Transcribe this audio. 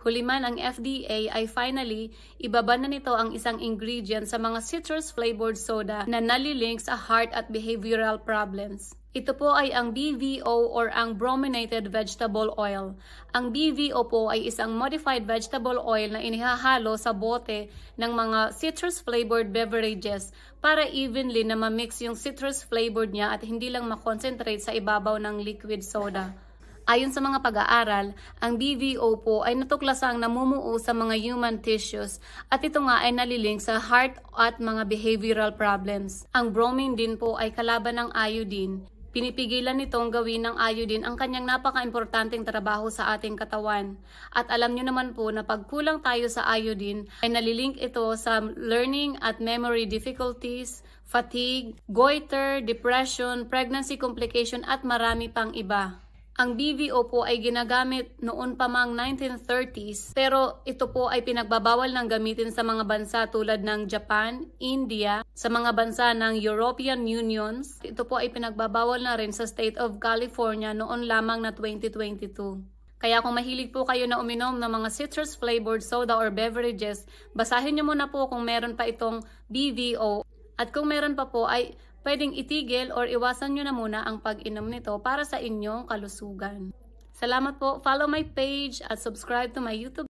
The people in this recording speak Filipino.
Huli man ang FDA ay finally ibaba na nito ang isang ingredient sa mga citrus flavored soda na nalilink sa heart at behavioral problems. Ito po ay ang BVO or ang brominated vegetable oil. Ang BVO po ay isang modified vegetable oil na inihahalo sa bote ng mga citrus-flavored beverages para evenly na ma-mix yung citrus flavored niya at hindi lang ma-concentrate sa ibabaw ng liquid soda. Ayon sa mga pag-aaral, ang BVO po ay natuklasang namumuo sa mga human tissues at ito nga ay nalilink sa heart at mga behavioral problems. Ang bromine din po ay kalaban ng iodine. Pinipigilan nitong gawin ng iodine ang kanyang napaka-importanting trabaho sa ating katawan. At alam nyo naman po na pagkulang tayo sa iodine ay nalilink ito sa learning at memory difficulties, fatigue, goiter, depression, pregnancy complication at marami pang iba. Ang BVO po ay ginagamit noon pa mang 1930s pero ito po ay pinagbabawal ng gamitin sa mga bansa tulad ng Japan, India, sa mga bansa ng European Unions. Ito po ay pinagbabawal na rin sa State of California noon lamang na 2022. Kaya kung mahilig po kayo na uminom ng mga citrus flavored soda or beverages, basahin nyo muna po kung meron pa itong BVO. At kung meron pa po ay pwedeng itigil or iwasan nyo na muna ang pag-inom nito para sa inyong kalusugan. Salamat po, follow my page at subscribe to my YouTube